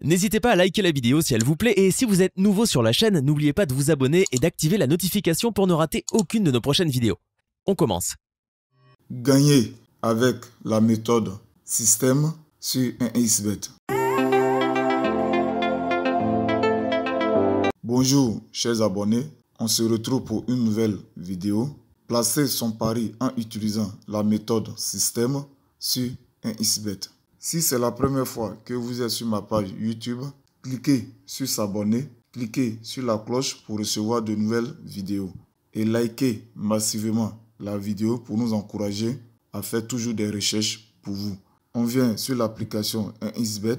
N'hésitez pas à liker la vidéo si elle vous plaît et si vous êtes nouveau sur la chaîne, n'oubliez pas de vous abonner et d'activer la notification pour ne rater aucune de nos prochaines vidéos. On commence. Gagner avec la méthode système sur un XBET. Bonjour chers abonnés, on se retrouve pour une nouvelle vidéo. Placer son pari en utilisant la méthode système sur un XBET. Si c'est la première fois que vous êtes sur ma page YouTube, cliquez sur s'abonner, cliquez sur la cloche pour recevoir de nouvelles vidéos et likez massivement la vidéo pour nous encourager à faire toujours des recherches pour vous. On vient sur l'application Isbet,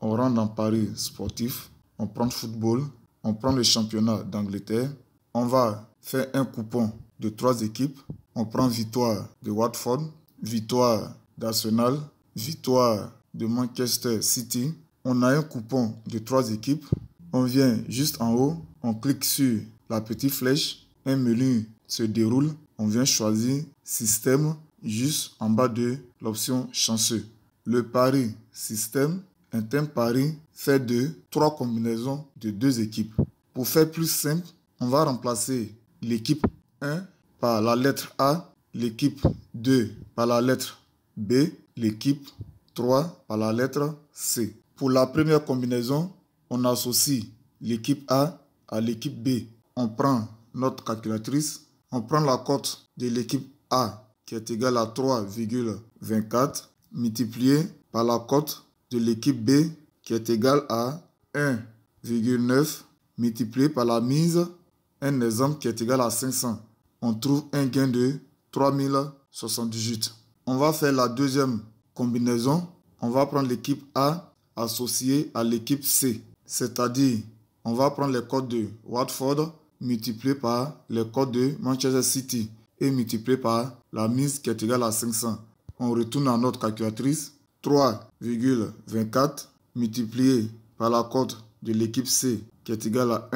on rentre dans Paris sportif, on prend le football, on prend le championnat d'Angleterre, on va faire un coupon de trois équipes, on prend victoire de Watford, victoire d'Arsenal, victoire de Manchester City. On a un coupon de trois équipes. On vient juste en haut, on clique sur la petite flèche, un menu se déroule, on vient choisir système juste en bas de l'option chanceux. Le pari système, un thème pari fait de trois combinaisons de deux équipes. Pour faire plus simple, on va remplacer l'équipe 1 par la lettre A, l'équipe 2 par la lettre B, l'équipe 3 par la lettre C. Pour la première combinaison, on associe l'équipe A à l'équipe B. On prend notre calculatrice, on prend la cote de l'équipe A qui est égale à 3,24 multiplié par la cote de l'équipe B qui est égale à 1,9 multiplié par la mise, un exemple qui est égal à 500. On trouve un gain de 3078. On va faire la deuxième combinaison. On va prendre l'équipe A associée à l'équipe C. C'est-à-dire, on va prendre les codes de Watford multiplié par les codes de Manchester City et multiplié par la mise qui est égale à 500. On retourne à notre calculatrice. 3,24 multiplié par la cote de l'équipe C qui est égale à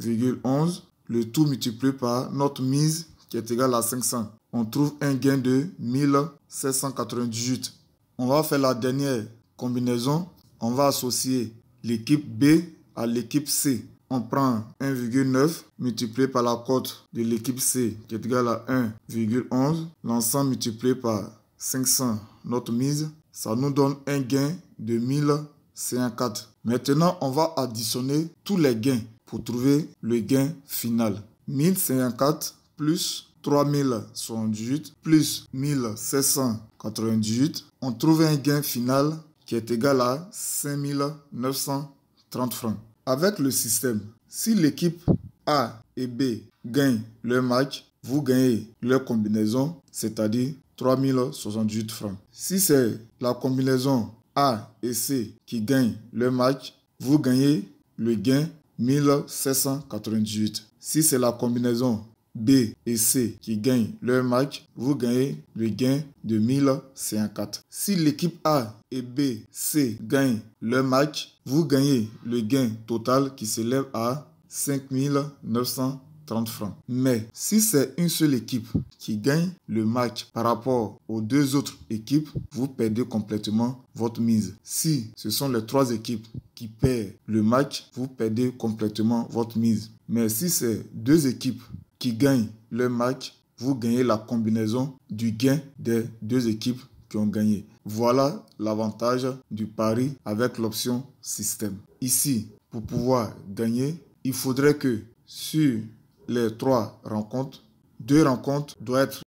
1,11. Le tout multiplié par notre mise qui est égale à 500 on trouve un gain de 1798. On va faire la dernière combinaison. On va associer l'équipe B à l'équipe C. On prend 1,9 multiplié par la cote de l'équipe C qui est égale à 1,11. L'ensemble multiplié par 500, notre mise, ça nous donne un gain de 1054. Maintenant, on va additionner tous les gains pour trouver le gain final. 1054 plus 3078 plus 1698, on trouve un gain final qui est égal à 5930 francs. Avec le système, si l'équipe A et B gagnent le match, vous gagnez leur combinaison, c'est-à-dire 3068 francs. Si c'est la combinaison A et C qui gagne le match, vous gagnez le gain 1798. Si c'est la combinaison B et C qui gagnent leur match, vous gagnez le gain de 1054. Si l'équipe A et B, C gagnent leur match, vous gagnez le gain total qui s'élève à 5,930 francs. Mais si c'est une seule équipe qui gagne le match par rapport aux deux autres équipes, vous perdez complètement votre mise. Si ce sont les trois équipes qui perdent le match, vous perdez complètement votre mise. Mais si c'est deux équipes qui gagne le match, vous gagnez la combinaison du gain des deux équipes qui ont gagné. Voilà l'avantage du pari avec l'option système. Ici, pour pouvoir gagner, il faudrait que sur les trois rencontres, deux rencontres doivent être